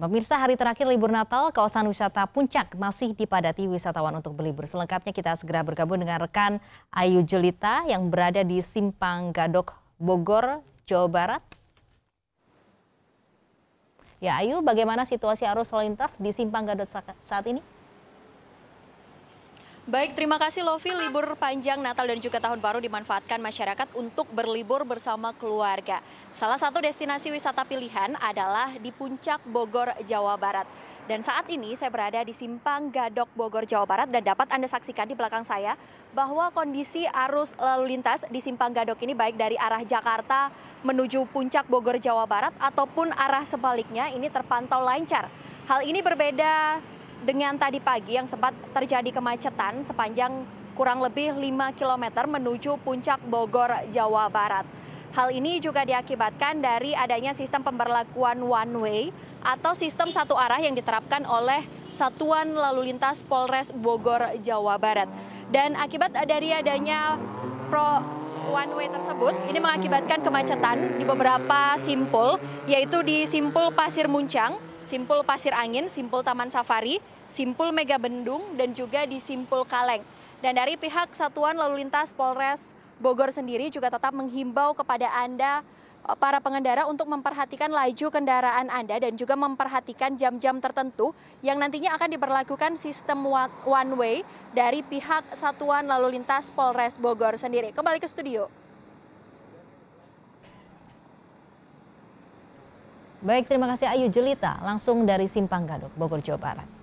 Pemirsa hari terakhir libur Natal, kawasan wisata Puncak masih dipadati wisatawan untuk berlibur. Selengkapnya kita segera bergabung dengan rekan Ayu Jelita yang berada di Simpang Gadok, Bogor, Jawa Barat. Ya Ayu, bagaimana situasi arus lalu lintas di Simpang Gadok saat ini? Baik, terima kasih Lofi. Libur panjang Natal dan juga Tahun Baru dimanfaatkan masyarakat untuk berlibur bersama keluarga. Salah satu destinasi wisata pilihan adalah di Puncak Bogor, Jawa Barat. Dan saat ini saya berada di Simpang Gadok Bogor, Jawa Barat dan dapat Anda saksikan di belakang saya bahwa kondisi arus lalu lintas di Simpang Gadok ini baik dari arah Jakarta menuju Puncak Bogor, Jawa Barat ataupun arah sebaliknya ini terpantau lancar. Hal ini berbeda dengan tadi pagi yang sempat terjadi kemacetan sepanjang kurang lebih 5 km menuju puncak Bogor, Jawa Barat. Hal ini juga diakibatkan dari adanya sistem pemberlakuan one way atau sistem satu arah yang diterapkan oleh Satuan Lalu Lintas Polres Bogor, Jawa Barat. Dan akibat dari adanya pro one way tersebut ini mengakibatkan kemacetan di beberapa simpul yaitu di simpul Pasir Muncang, Simpul Pasir Angin, Simpul Taman Safari, Simpul Mega Bendung, dan juga di Simpul Kaleng. Dan dari pihak Satuan Lalu Lintas Polres Bogor sendiri juga tetap menghimbau kepada Anda eh, para pengendara untuk memperhatikan laju kendaraan Anda dan juga memperhatikan jam-jam tertentu yang nantinya akan diberlakukan sistem one way dari pihak Satuan Lalu Lintas Polres Bogor sendiri. Kembali ke studio. Baik, terima kasih Ayu Jelita langsung dari Simpang Gadok, Bogor, Jawa Barat.